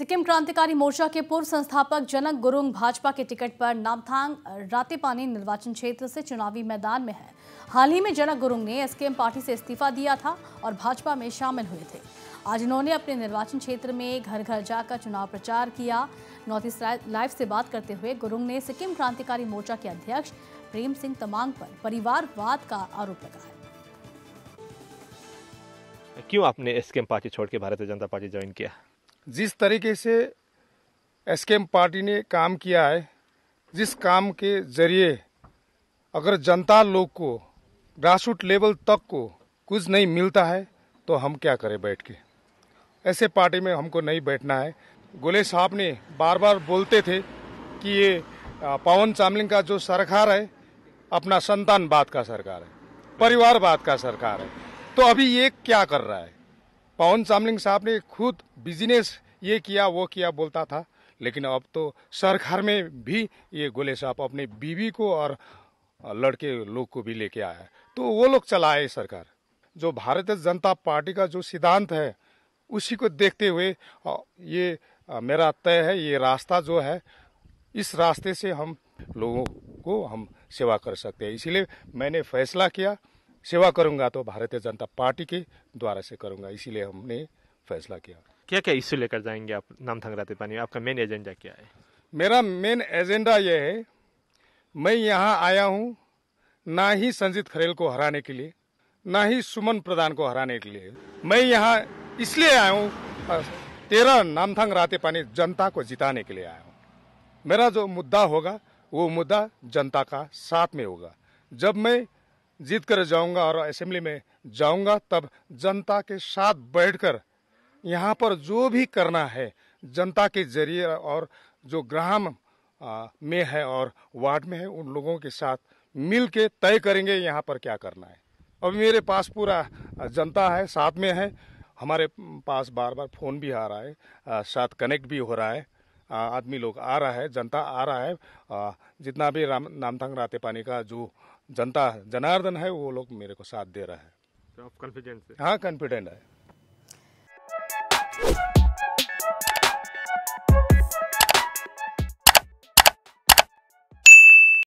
सिक्किम क्रांतिकारी मोर्चा के पूर्व संस्थापक जनक गुरुंग भाजपा के टिकट पर नामथांग रातेपानी निर्वाचन क्षेत्र से चुनावी मैदान में है हाल ही में जनक गुरुंग ने एसकेएम पार्टी से इस्तीफा दिया था और भाजपा में शामिल हुए थे आज उन्होंने अपने निर्वाचन क्षेत्र में घर घर जाकर चुनाव प्रचार किया नॉर्थ ईस्ट लाइव से बात करते हुए गुरुंग ने सिक्किम क्रांतिकारी मोर्चा के अध्यक्ष प्रेम सिंह तमांग पर परिवारवाद का आरोप लगाया क्यों आपने एसकेएम पार्टी छोड़ के भारतीय जनता पार्टी ज्वाइन किया जिस तरीके से एसकेएम पार्टी ने काम किया है जिस काम के जरिए अगर जनता लोग को ग्रासरूट लेवल तक को कुछ नहीं मिलता है तो हम क्या करें बैठ के ऐसे पार्टी में हमको नहीं बैठना है गोले साहब ने बार बार बोलते थे कि ये पवन चामलिंग का जो सरकार है अपना संतानवाद का सरकार है परिवारवाद का सरकार है तो अभी ये क्या कर रहा है पवन चामलिंग साहब ने खुद बिजनेस ये किया वो किया बोलता था लेकिन अब तो सरकार में भी ये गोले साहब अपने बीवी को और लड़के लोग को भी लेके आया है तो वो लोग चलाए सरकार जो भारतीय जनता पार्टी का जो सिद्धांत है उसी को देखते हुए ये मेरा तय है ये रास्ता जो है इस रास्ते से हम लोगों को हम सेवा कर सकते हैं इसीलिए मैंने फैसला किया सेवा करूंगा तो भारतीय जनता पार्टी के द्वारा से करूंगा इसीलिए हमने फैसला किया क्या क्या इश्यू लेकर जाएंगे आप नामथंग रातेपानी पानी आपका मेन एजेंडा क्या है मेरा मेन एजेंडा यह है मैं यहाँ आया हूँ ना ही संजीत खरेल को हराने के लिए ना ही सुमन प्रधान को हराने के लिए मैं यहाँ इसलिए आया हूँ तेरा नामथंग राते पानी जनता को जिताने के लिए आया हूँ मेरा जो मुद्दा होगा वो मुद्दा जनता का साथ में होगा जब मैं जीत कर जाऊंगा और असेंबली में जाऊंगा तब जनता के साथ बैठकर यहाँ पर जो भी करना है जनता के जरिए और जो ग्राम में है और वार्ड में है उन लोगों के साथ मिल के तय करेंगे यहाँ पर क्या करना है अब मेरे पास पूरा जनता है साथ में है हमारे पास बार बार फ़ोन भी आ रहा है साथ कनेक्ट भी हो रहा है आदमी लोग आ रहा है जनता आ रहा है जितना भी राम नामथांग राते पानी का जो जनता जनार्दन है वो लोग मेरे को साथ दे रहा है तो आप कॉन्फिडेंट हाँ कॉन्फिडेंट है